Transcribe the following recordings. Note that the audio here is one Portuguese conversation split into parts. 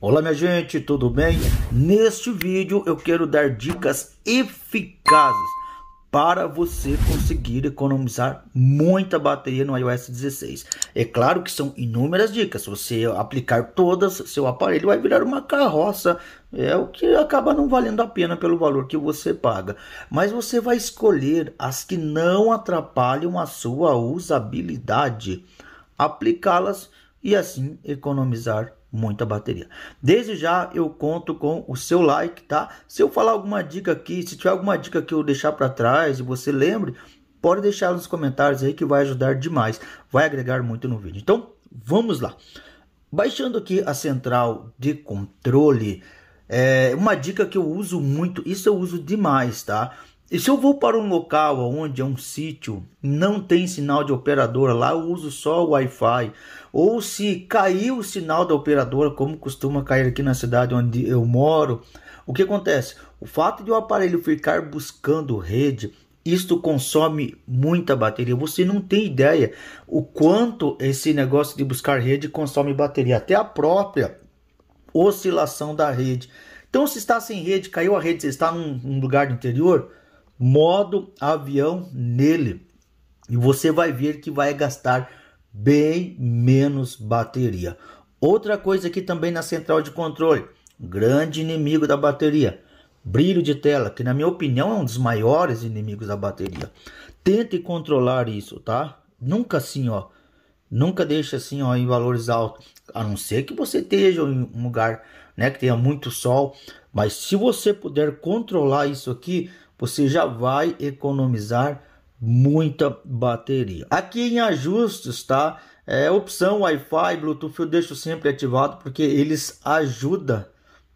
Olá minha gente, tudo bem? Neste vídeo eu quero dar dicas eficazes para você conseguir economizar muita bateria no iOS 16. É claro que são inúmeras dicas, se você aplicar todas, seu aparelho vai virar uma carroça, é o que acaba não valendo a pena pelo valor que você paga. Mas você vai escolher as que não atrapalham a sua usabilidade, aplicá-las e assim economizar muita bateria. Desde já eu conto com o seu like, tá? Se eu falar alguma dica aqui, se tiver alguma dica que eu deixar para trás e você lembre, pode deixar nos comentários aí que vai ajudar demais, vai agregar muito no vídeo. Então, vamos lá. Baixando aqui a central de controle, é uma dica que eu uso muito, isso eu uso demais, tá? E se eu vou para um local onde é um sítio, não tem sinal de operadora, lá eu uso só o Wi-Fi, ou se cair o sinal da operadora, como costuma cair aqui na cidade onde eu moro, o que acontece? O fato de o aparelho ficar buscando rede, isto consome muita bateria. Você não tem ideia o quanto esse negócio de buscar rede consome bateria, até a própria oscilação da rede. Então, se está sem rede, caiu a rede, você está num, num lugar do interior, modo avião nele e você vai ver que vai gastar bem menos bateria. Outra coisa aqui também na central de controle, grande inimigo da bateria, brilho de tela, que na minha opinião é um dos maiores inimigos da bateria. Tente controlar isso, tá? Nunca assim, ó. Nunca deixe assim, ó, em valores altos, a não ser que você esteja em um lugar, né, que tenha muito sol, mas se você puder controlar isso aqui, você já vai economizar muita bateria. Aqui em ajustes, tá? É, opção Wi-Fi, Bluetooth eu deixo sempre ativado porque eles ajudam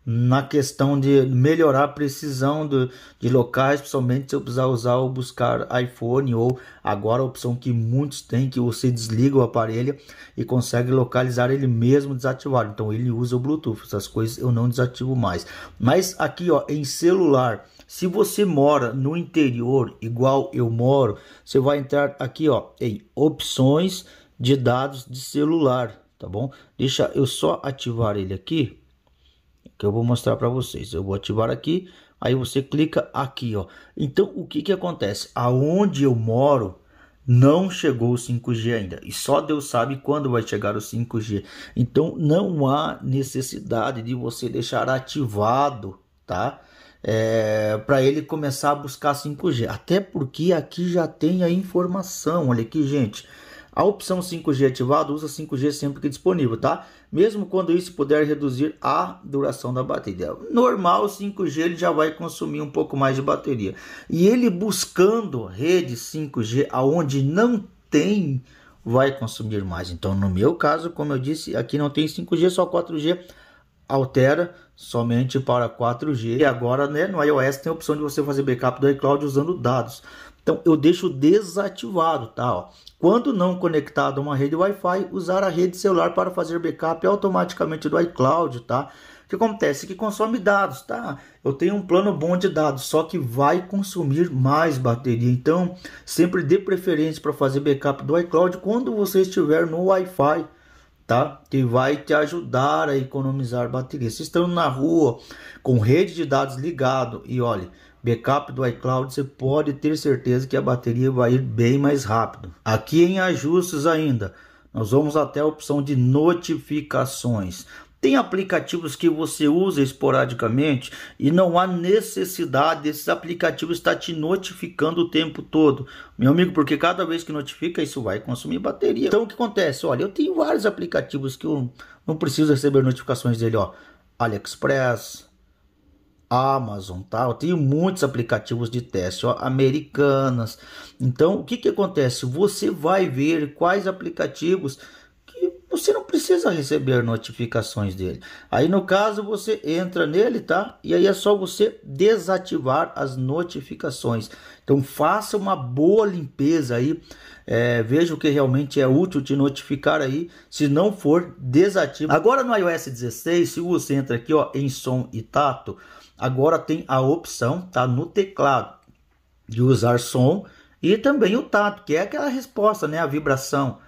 na questão de melhorar a precisão do, de locais, principalmente se eu precisar usar ou buscar iPhone ou agora a opção que muitos têm que você desliga o aparelho e consegue localizar ele mesmo desativado. Então ele usa o Bluetooth, essas coisas eu não desativo mais. Mas aqui ó, em celular se você mora no interior, igual eu moro, você vai entrar aqui ó, em opções de dados de celular, tá bom? Deixa eu só ativar ele aqui, que eu vou mostrar para vocês. Eu vou ativar aqui, aí você clica aqui, ó. Então, o que que acontece? Aonde eu moro, não chegou o 5G ainda e só Deus sabe quando vai chegar o 5G. Então não há necessidade de você deixar ativado, tá? é, para ele começar a buscar 5G. Até porque aqui já tem a informação. Olha aqui, gente. A opção 5G ativado usa 5G sempre que disponível, tá? Mesmo quando isso puder reduzir a duração da bateria. Normal, 5G ele já vai consumir um pouco mais de bateria. E ele buscando rede 5G aonde não tem, vai consumir mais. Então, no meu caso, como eu disse, aqui não tem 5G, só 4G altera somente para 4G. E agora, né, no iOS tem a opção de você fazer backup do iCloud usando dados. Então eu deixo desativado, tá? Ó. Quando não conectado a uma rede Wi-Fi, usar a rede celular para fazer backup automaticamente do iCloud, tá? O que acontece? Que consome dados, tá? Eu tenho um plano bom de dados, só que vai consumir mais bateria. Então, sempre dê preferência para fazer backup do iCloud quando você estiver no Wi-Fi tá? Que vai te ajudar a economizar bateria. Se estando na rua com rede de dados ligado e olhe, backup do iCloud, você pode ter certeza que a bateria vai ir bem mais rápido. Aqui em ajustes ainda, nós vamos até a opção de notificações. Tem aplicativos que você usa esporadicamente e não há necessidade desses aplicativos estar te notificando o tempo todo, meu amigo, porque cada vez que notifica isso vai consumir bateria. Então o que acontece? Olha, eu tenho vários aplicativos que eu não preciso receber notificações dele, ó. AliExpress, Amazon, tá? Eu tenho muitos aplicativos de teste, ó, americanas. Então, o que que acontece? Você vai ver quais aplicativos você não precisa receber notificações dele. Aí no caso você entra nele, tá? E aí é só você desativar as notificações. Então faça uma boa limpeza aí, é, veja o que realmente é útil te notificar aí, se não for desativa. Agora no iOS 16, se você entra aqui ó, em som e tato, agora tem a opção, tá? No teclado de usar som e também o tato, que é aquela resposta, né? A vibração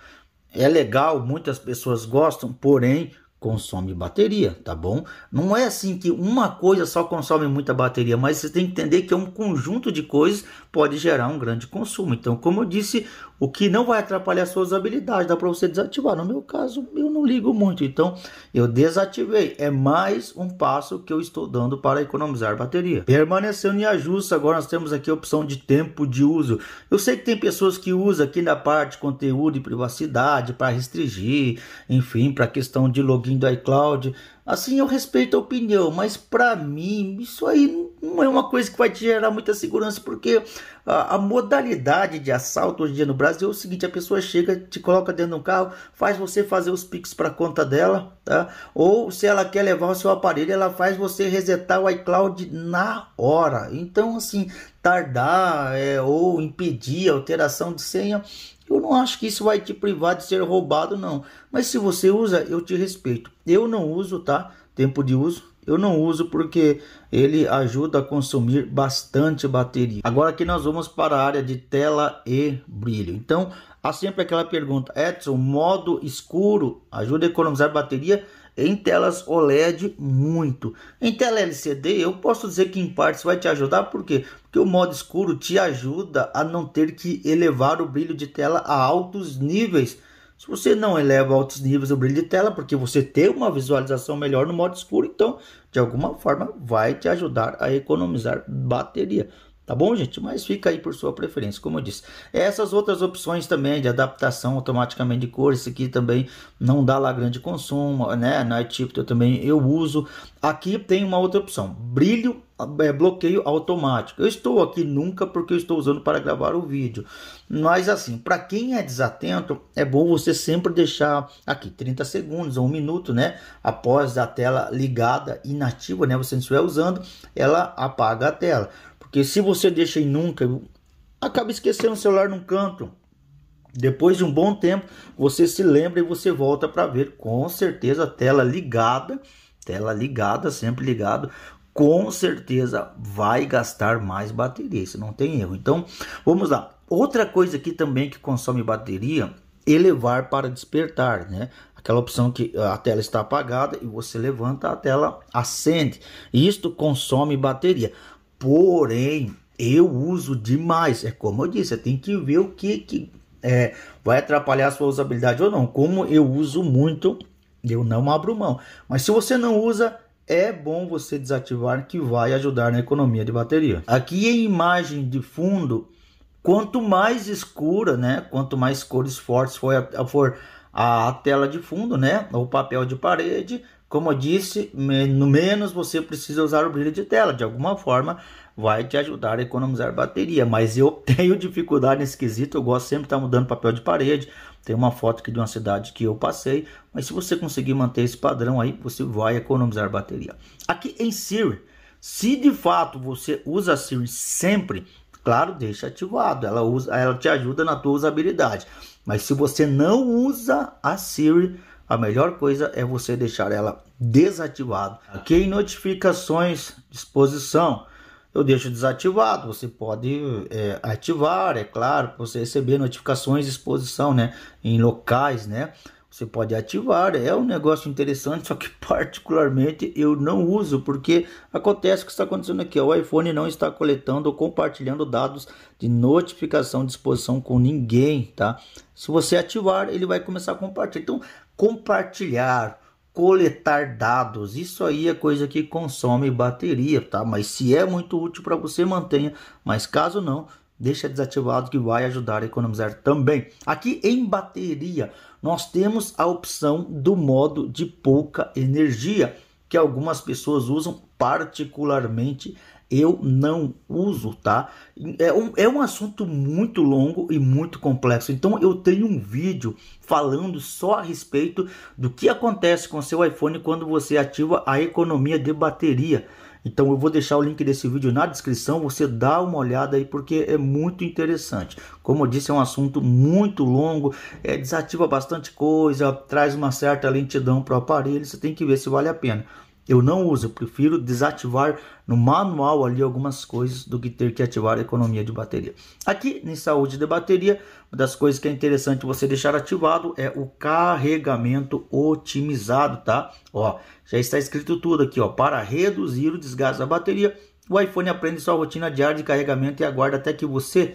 é legal, muitas pessoas gostam, porém consome bateria, tá bom? Não é assim que uma coisa só consome muita bateria, mas você tem que entender que é um conjunto de coisas pode gerar um grande consumo. Então, como eu disse, o que não vai atrapalhar suas habilidades, dá para você desativar. No meu caso, eu não ligo muito, então eu desativei. É mais um passo que eu estou dando para economizar bateria. Permanecendo em ajuste, agora nós temos aqui a opção de tempo de uso. Eu sei que tem pessoas que usam aqui na parte conteúdo e privacidade para restringir, enfim, para questão de login do iCloud. Assim, eu respeito a opinião, mas para mim, isso aí não é uma coisa que vai te gerar muita segurança, porque a, a, modalidade de assalto hoje em dia no Brasil é o seguinte: a pessoa chega, te coloca dentro de um carro, faz você fazer os pics para conta dela, tá? Ou se ela quer levar o seu aparelho, ela faz você resetar o iCloud na hora. Então, assim, tardar é, ou impedir a alteração de senha, eu não acho que isso vai te privar de ser roubado, não. Mas se você usa, eu te respeito. Eu não uso, tá? Tempo de uso. Eu não uso porque ele ajuda a consumir bastante bateria. Agora aqui nós vamos para a área de tela e brilho. Então, há sempre aquela pergunta, Edson, modo escuro ajuda a economizar bateria? Em telas OLED, muito. Em tela LCD, eu posso dizer que em partes vai te ajudar, por quê? Porque o modo escuro te ajuda a não ter que elevar o brilho de tela a altos níveis. Se você não eleva altos níveis o brilho de tela, porque você tem uma visualização melhor no modo escuro, então de alguma forma vai te ajudar a economizar bateria. Tá bom, gente? Mas fica aí por sua preferência, como eu disse. Essas outras opções também de adaptação automaticamente de cor, esse aqui também não dá lá grande consumo, né? Night é Shift eu também eu uso. Aqui tem uma outra opção, brilho, é, bloqueio automático. Eu estou aqui nunca porque eu estou usando para gravar o vídeo. Mas assim, para quem é desatento, é bom você sempre deixar aqui 30 segundos ou um minuto, né? Após a tela ligada, inativa, né? Você não estiver é usando, ela apaga a tela que se você deixa em nunca, acaba esquecendo o celular num canto. Depois de um bom tempo, você se lembra e você volta para ver com certeza tela ligada, tela ligada, sempre ligado, com certeza vai gastar mais bateria, isso não tem erro. Então, vamos lá. Outra coisa aqui também que consome bateria, elevar para despertar, né? Aquela opção que a tela está apagada e você levanta a tela acende. Isto consome bateria. Porém, eu uso demais. É como eu disse, você tem que ver o que, que é, vai atrapalhar a sua usabilidade ou não. Como eu uso muito, eu não abro mão. Mas se você não usa, é bom você desativar que vai ajudar na economia de bateria. Aqui em imagem de fundo, quanto mais escura, né, quanto mais cores fortes for a, for a tela de fundo, né, ou papel de parede, como eu disse, no menos você precisa usar o brilho de tela. De alguma forma, vai te ajudar a economizar bateria. Mas eu tenho dificuldade nesse quesito. Eu gosto sempre de estar mudando papel de parede. Tem uma foto aqui de uma cidade que eu passei. Mas se você conseguir manter esse padrão aí, você vai economizar bateria. Aqui em Siri, se de fato você usa a Siri sempre, claro, deixa ativado. Ela, usa, ela te ajuda na tua usabilidade. Mas se você não usa a Siri a melhor coisa é você deixar ela desativado. Aqui em notificações, disposição, eu deixo desativado. Você pode é, ativar, é claro, para você receber notificações de exposição, né? Em locais, né? Você pode ativar, é um negócio interessante, só que particularmente eu não uso, porque acontece o que está acontecendo aqui, o iPhone não está coletando ou compartilhando dados de notificação de exposição com ninguém, tá? Se você ativar, ele vai começar a compartilhar. Então, compartilhar, coletar dados. Isso aí é coisa que consome bateria, tá? Mas se é muito útil para você, mantenha. Mas caso não, deixa desativado que vai ajudar a economizar também. Aqui em bateria, nós temos a opção do modo de pouca energia, que algumas pessoas usam particularmente eu não uso, tá? É um, é um assunto muito longo e muito complexo. Então eu tenho um vídeo falando só a respeito do que acontece com seu iPhone quando você ativa a economia de bateria. Então eu vou deixar o link desse vídeo na descrição, você dá uma olhada aí porque é muito interessante. Como eu disse, é um assunto muito longo, é, desativa bastante coisa, traz uma certa lentidão para o aparelho, você tem que ver se vale a pena. Eu não uso, eu prefiro desativar no manual ali algumas coisas do que ter que ativar a economia de bateria. Aqui em saúde de bateria, uma das coisas que é interessante você deixar ativado é o carregamento otimizado, tá? Ó, já está escrito tudo aqui, ó, para reduzir o desgaste da bateria, o iPhone aprende sua rotina diária de carregamento e aguarda até que você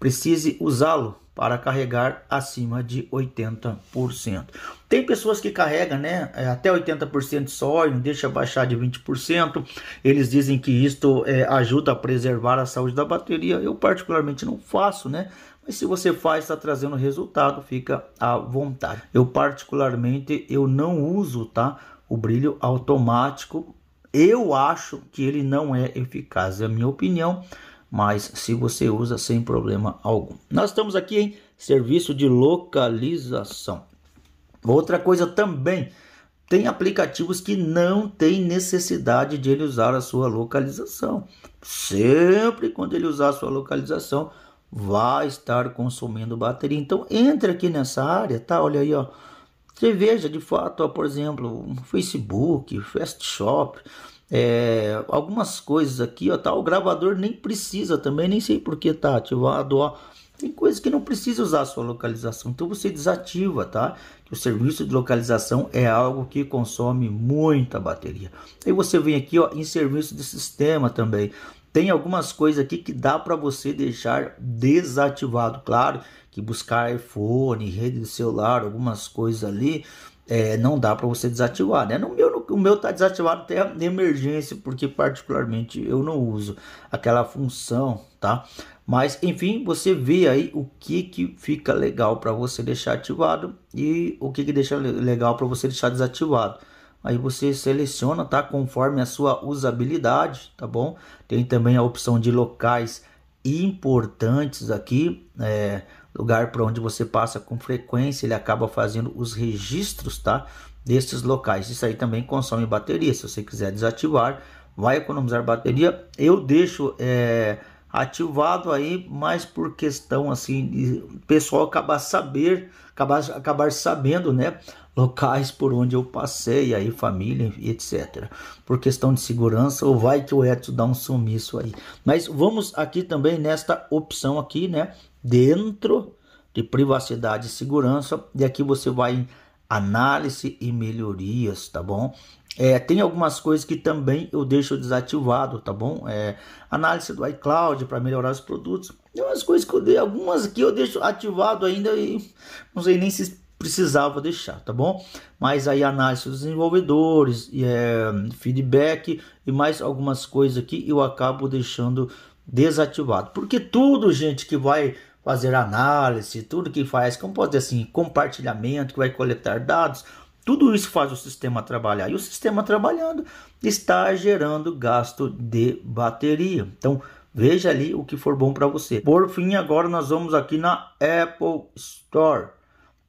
precise usá-lo para carregar acima de 80%. Tem pessoas que carregam né, é, até 80% só e não deixa baixar de 20%. Eles dizem que isto é, ajuda a preservar a saúde da bateria. Eu particularmente não faço, né? Mas se você faz, está trazendo resultado, fica à vontade. Eu particularmente eu não uso, tá? O brilho automático. Eu acho que ele não é eficaz, é a minha opinião mas se você usa sem problema algum. Nós estamos aqui em serviço de localização. Outra coisa também, tem aplicativos que não tem necessidade de ele usar a sua localização. Sempre quando ele usar a sua localização, vai estar consumindo bateria. Então entre aqui nessa área, tá? Olha aí, ó. Você veja de fato, ó, por exemplo, Facebook, Fast Shop, é, algumas coisas aqui, ó, tá? O gravador nem precisa também, nem sei por que tá ativado, ó. Tem coisas que não precisa usar a sua localização, então você desativa, tá? O serviço de localização é algo que consome muita bateria. Aí você vem aqui, ó, em serviço de sistema também. Tem algumas coisas aqui que dá para você deixar desativado, claro que buscar iPhone, rede do celular, algumas coisas ali, é, não dá para você desativar, né? No meu, no, o meu tá desativado até de emergência, porque particularmente eu não uso aquela função, tá? Mas enfim, você vê aí o que que fica legal para você deixar ativado e o que que deixa legal para você deixar desativado. Aí você seleciona, tá? Conforme a sua usabilidade, tá bom? Tem também a opção de locais importantes aqui, é, lugar para onde você passa com frequência, ele acaba fazendo os registros, tá? Destes locais. Isso aí também consome bateria. Se você quiser desativar, vai economizar bateria. Eu deixo é, ativado aí, mas por questão assim, de pessoal acabar saber, acabar, acabar sabendo, né? Locais por onde eu passei, aí família, etc. Por questão de segurança, ou vai que o Edson dá um sumiço aí. Mas vamos aqui também nesta opção aqui, né? dentro de privacidade e segurança. E aqui você vai em análise e melhorias, tá bom? É, tem algumas coisas que também eu deixo desativado, tá bom? É, análise do iCloud para melhorar os produtos. Tem umas coisas que eu dei, algumas que eu deixo ativado ainda e não sei nem se precisava deixar, tá bom? Mas aí análise dos desenvolvedores, e, é, feedback e mais algumas coisas aqui eu acabo deixando desativado. Porque tudo, gente, que vai fazer análise, tudo que faz, como pode dizer assim, compartilhamento, que vai coletar dados, tudo isso faz o sistema trabalhar. E o sistema trabalhando está gerando gasto de bateria. Então, veja ali o que for bom para você. Por fim, agora nós vamos aqui na Apple Store.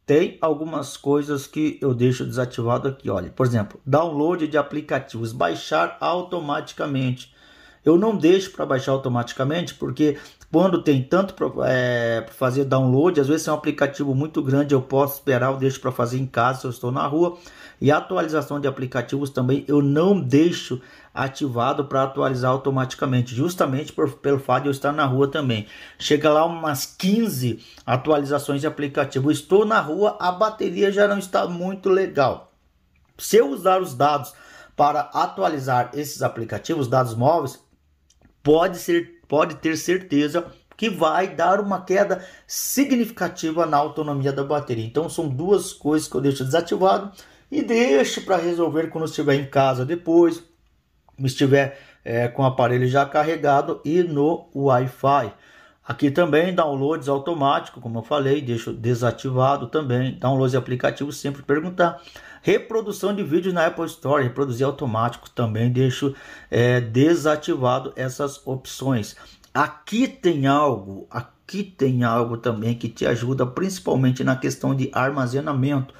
Tem algumas coisas que eu deixo desativado aqui, olha. Por exemplo, download de aplicativos, baixar automaticamente. Eu não deixo para baixar automaticamente porque quando tem tanto para é, fazer download, às vezes é um aplicativo muito grande, eu posso esperar, eu deixo para fazer em casa se eu estou na rua. E atualização de aplicativos também eu não deixo ativado para atualizar automaticamente, justamente por, pelo fato de eu estar na rua também. Chega lá umas 15 atualizações de aplicativo. Eu estou na rua, a bateria já não está muito legal. Se eu usar os dados para atualizar esses aplicativos, dados móveis, pode ser pode ter certeza que vai dar uma queda significativa na autonomia da bateria. Então são duas coisas que eu deixo desativado e deixo para resolver quando estiver em casa depois, estiver é, com o aparelho já carregado e no Wi-Fi. Aqui também downloads automático, como eu falei, deixo desativado também. Downloads de aplicativo sempre perguntar Reprodução de vídeos na Apple Store, reproduzir automático também deixo é, desativado essas opções. Aqui tem algo, aqui tem algo também que te ajuda, principalmente na questão de armazenamento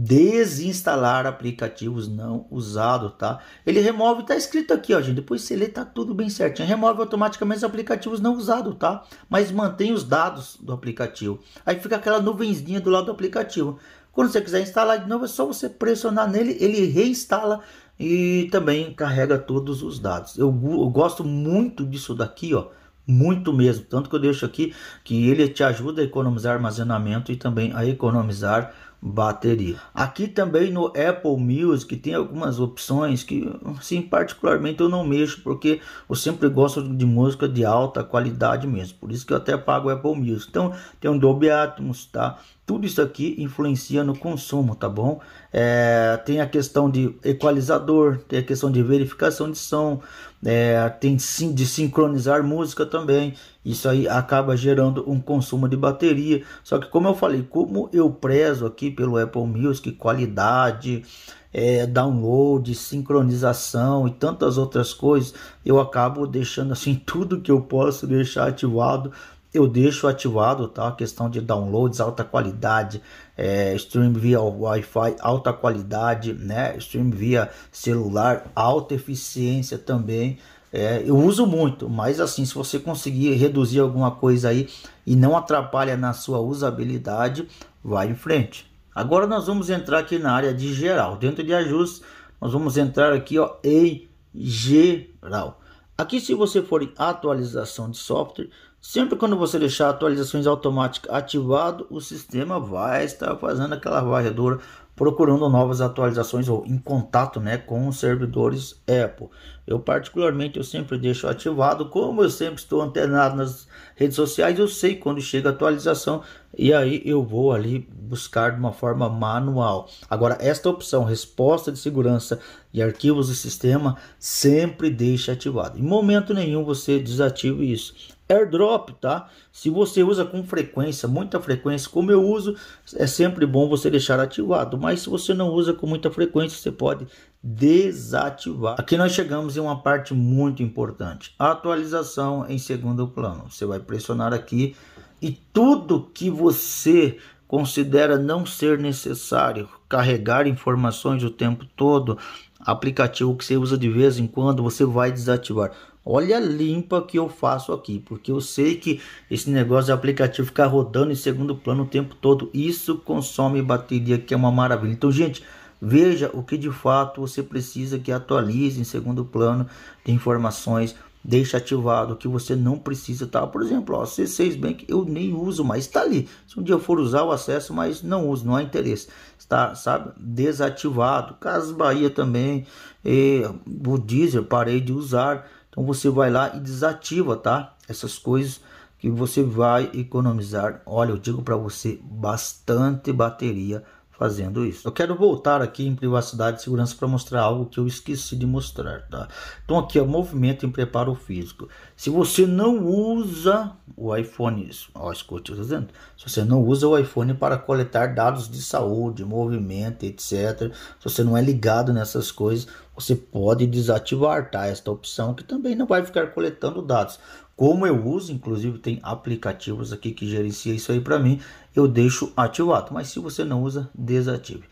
desinstalar aplicativos não usados, tá? Ele remove, tá escrito aqui, ó, gente. Depois você lê, tá tudo bem certinho. Remove automaticamente os aplicativos não usados, tá? Mas mantém os dados do aplicativo. Aí fica aquela nuvenzinha do lado do aplicativo. Quando você quiser instalar de novo, é só você pressionar nele, ele reinstala e também carrega todos os dados. Eu, eu gosto muito disso daqui, ó muito mesmo. Tanto que eu deixo aqui que ele te ajuda a economizar armazenamento e também a economizar bateria. Aqui também no Apple Music tem algumas opções que sim particularmente eu não mexo porque eu sempre gosto de música de alta qualidade mesmo. Por isso que eu até pago o Apple Music. Então tem um Dolby Atmos, tá? Tudo isso aqui influencia no consumo, tá bom? É, tem a questão de equalizador, tem a questão de verificação de som, é, tem sim de sincronizar música também. Isso aí acaba gerando um consumo de bateria. Só que como eu falei, como eu prezo aqui pelo Apple Music, qualidade, é, download, sincronização e tantas outras coisas, eu acabo deixando assim tudo que eu posso deixar ativado eu deixo ativado tá? a questão de downloads, alta qualidade, é, stream via Wi-Fi, alta qualidade, né? stream via celular, alta eficiência também. É, eu uso muito, mas assim, se você conseguir reduzir alguma coisa aí e não atrapalha na sua usabilidade, vai em frente. Agora nós vamos entrar aqui na área de geral. Dentro de ajustes, nós vamos entrar aqui ó, em geral. Aqui se você for em atualização de software, Sempre quando você deixar atualizações automáticas ativado, o sistema vai estar fazendo aquela varredura procurando novas atualizações ou em contato né, com os servidores Apple. Eu particularmente eu sempre deixo ativado, como eu sempre estou antenado nas redes sociais, eu sei quando chega a atualização e aí eu vou ali buscar de uma forma manual. Agora esta opção resposta de segurança e arquivos do sistema sempre deixa ativado. Em momento nenhum você desativa isso airdrop, tá? Se você usa com frequência, muita frequência, como eu uso, é sempre bom você deixar ativado, mas se você não usa com muita frequência, você pode desativar. Aqui nós chegamos em uma parte muito importante, atualização em segundo plano. Você vai pressionar aqui e tudo que você considera não ser necessário carregar informações o tempo todo, aplicativo que você usa de vez em quando, você vai desativar. Olha a limpa que eu faço aqui, porque eu sei que esse negócio de aplicativo ficar rodando em segundo plano o tempo todo, isso consome bateria, que é uma maravilha. Então, gente, veja o que de fato você precisa que atualize em segundo plano de informações. Deixa ativado que você não precisa, tá? Por exemplo, ó, C6 Bank eu nem uso mas está ali. Se um dia eu for usar o acesso, mas não uso, não há interesse, está, sabe? Desativado. Casas Bahia também, e, eh, o Deezer, parei de usar então você vai lá e desativa, tá? Essas coisas que você vai economizar. Olha, eu digo para você, bastante bateria fazendo isso. Eu quero voltar aqui em privacidade e segurança para mostrar algo que eu esqueci de mostrar, tá? Então aqui é movimento em preparo físico. Se você não usa o iPhone, ó, escute, dizendo, se você não usa o iPhone para coletar dados de saúde, movimento, etc, se você não é ligado nessas coisas, você pode desativar, tá? Esta opção que também não vai ficar coletando dados como eu uso, inclusive tem aplicativos aqui que gerencia isso aí para mim, eu deixo ativado, mas se você não usa, desative.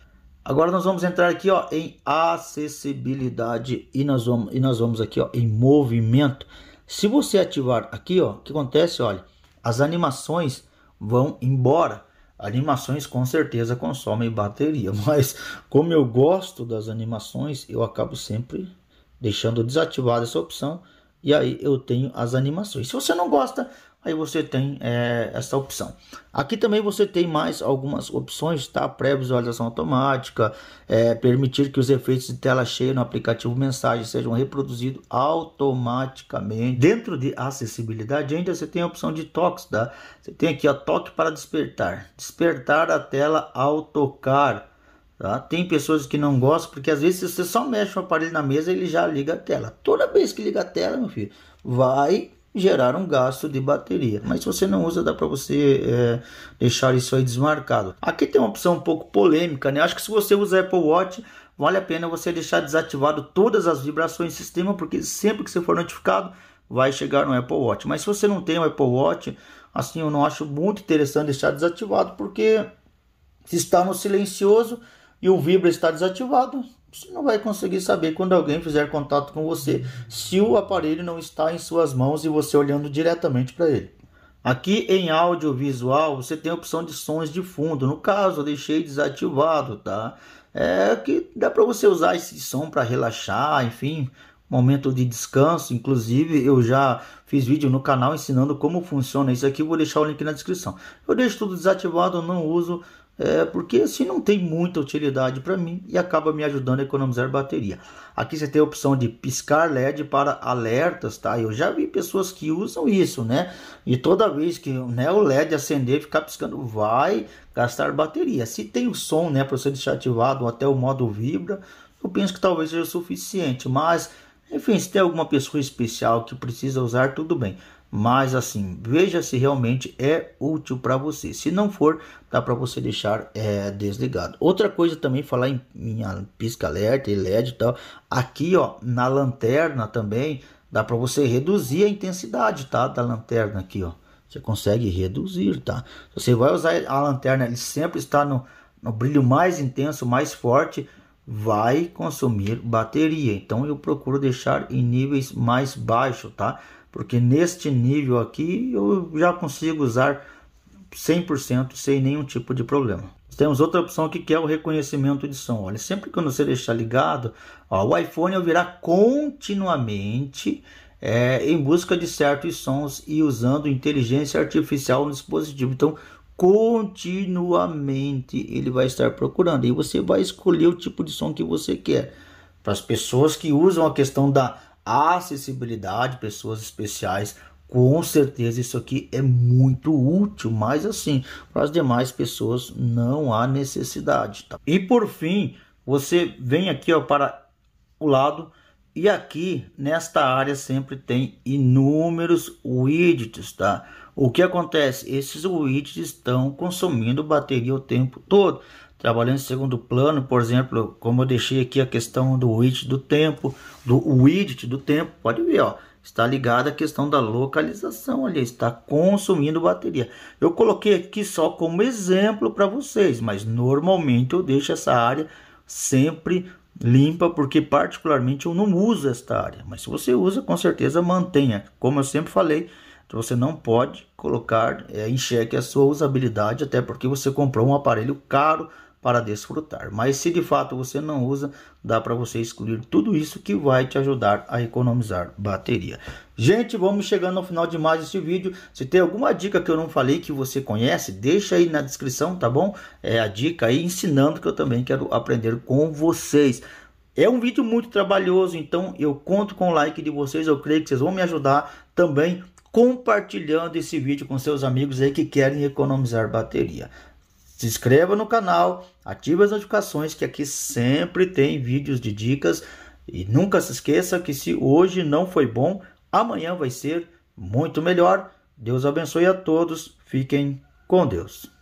Agora nós vamos entrar aqui ó, em acessibilidade e nós vamos, e nós vamos aqui ó, em movimento. Se você ativar aqui, ó, o que acontece? Olha, as animações vão embora. Animações com certeza consomem bateria, mas como eu gosto das animações, eu acabo sempre deixando desativada essa opção e aí eu tenho as animações. Se você não gosta, aí você tem é, essa opção. Aqui também você tem mais algumas opções, tá? Pré-visualização automática, é, permitir que os efeitos de tela cheia no aplicativo mensagem sejam reproduzidos automaticamente. Dentro de acessibilidade ainda você tem a opção de toques, tá? Você tem aqui a toque para despertar, despertar a tela ao tocar Tá? Tem pessoas que não gostam, porque às vezes você só mexe o aparelho na mesa ele já liga a tela. Toda vez que liga a tela, meu filho, vai gerar um gasto de bateria. Mas se você não usa, dá para você é, deixar isso aí desmarcado. Aqui tem uma opção um pouco polêmica, né? Acho que se você usa Apple Watch, vale a pena você deixar desativado todas as vibrações do sistema, porque sempre que você for notificado, vai chegar no Apple Watch. Mas se você não tem o Apple Watch, assim eu não acho muito interessante deixar desativado, porque se está no silencioso, e o vibra está desativado, você não vai conseguir saber quando alguém fizer contato com você se o aparelho não está em suas mãos e você olhando diretamente para ele. Aqui em audiovisual você tem a opção de sons de fundo. No caso, eu deixei desativado, tá? É que dá para você usar esse som para relaxar, enfim, momento de descanso. Inclusive, eu já fiz vídeo no canal ensinando como funciona isso aqui. Vou deixar o link na descrição. Eu deixo tudo desativado, não uso é, porque assim não tem muita utilidade para mim e acaba me ajudando a economizar bateria. Aqui você tem a opção de piscar LED para alertas, tá? Eu já vi pessoas que usam isso, né? E toda vez que né, o LED acender, ficar piscando, vai gastar bateria. Se tem o som, né, para você deixar ativado ou até o modo vibra, eu penso que talvez seja o suficiente, mas enfim, se tem alguma pessoa especial que precisa usar, tudo bem mas assim, veja se realmente é útil para você. Se não for, dá para você deixar é, desligado. Outra coisa também, falar em, em pisca alerta e LED e tal, aqui ó, na lanterna também, dá para você reduzir a intensidade tá, da lanterna aqui ó. Você consegue reduzir, tá? Você vai usar a lanterna, ele sempre está no, no brilho mais intenso, mais forte, vai consumir bateria. Então eu procuro deixar em níveis mais baixos, tá? Porque neste nível aqui eu já consigo usar 100% sem nenhum tipo de problema. Temos outra opção aqui que é o reconhecimento de som. Olha, sempre que você deixar ligado, ó, o iPhone ouvirá continuamente é, em busca de certos sons e usando inteligência artificial no dispositivo. Então, continuamente ele vai estar procurando e você vai escolher o tipo de som que você quer. Para as pessoas que usam a questão da acessibilidade, pessoas especiais. Com certeza isso aqui é muito útil, mas assim, para as demais pessoas não há necessidade. Tá? E por fim, você vem aqui ó, para o lado e aqui nesta área sempre tem inúmeros widgets, tá? O que acontece? Esses widgets estão consumindo bateria o tempo todo trabalhando em segundo plano, por exemplo, como eu deixei aqui a questão do widget do tempo, do widget do tempo, pode ver, ó, está ligada à questão da localização, ali está consumindo bateria. Eu coloquei aqui só como exemplo para vocês, mas normalmente eu deixo essa área sempre limpa, porque particularmente eu não uso esta área, mas se você usa, com certeza mantenha. Como eu sempre falei, você não pode colocar é, em xeque a sua usabilidade, até porque você comprou um aparelho caro para desfrutar. Mas se de fato você não usa, dá para você excluir tudo isso que vai te ajudar a economizar bateria. Gente, vamos chegando ao final de mais esse vídeo. Se tem alguma dica que eu não falei que você conhece, deixa aí na descrição, tá bom? É a dica aí ensinando que eu também quero aprender com vocês. É um vídeo muito trabalhoso, então eu conto com o like de vocês. Eu creio que vocês vão me ajudar também compartilhando esse vídeo com seus amigos aí que querem economizar bateria. Se inscreva no canal, ative as notificações que aqui sempre tem vídeos de dicas e nunca se esqueça que se hoje não foi bom, amanhã vai ser muito melhor. Deus abençoe a todos. Fiquem com Deus.